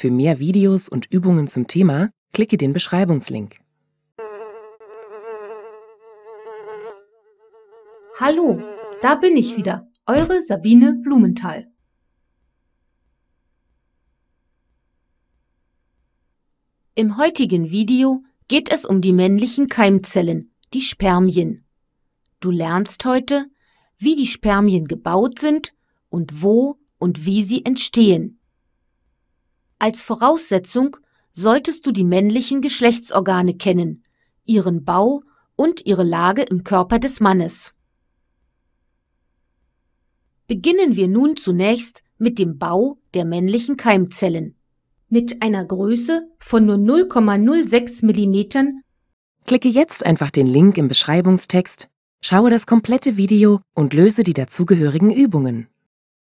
Für mehr Videos und Übungen zum Thema klicke den Beschreibungslink. Hallo, da bin ich wieder, eure Sabine Blumenthal. Im heutigen Video geht es um die männlichen Keimzellen, die Spermien. Du lernst heute, wie die Spermien gebaut sind und wo und wie sie entstehen. Als Voraussetzung solltest du die männlichen Geschlechtsorgane kennen, ihren Bau und ihre Lage im Körper des Mannes. Beginnen wir nun zunächst mit dem Bau der männlichen Keimzellen. Mit einer Größe von nur 0,06 mm Klicke jetzt einfach den Link im Beschreibungstext, schaue das komplette Video und löse die dazugehörigen Übungen.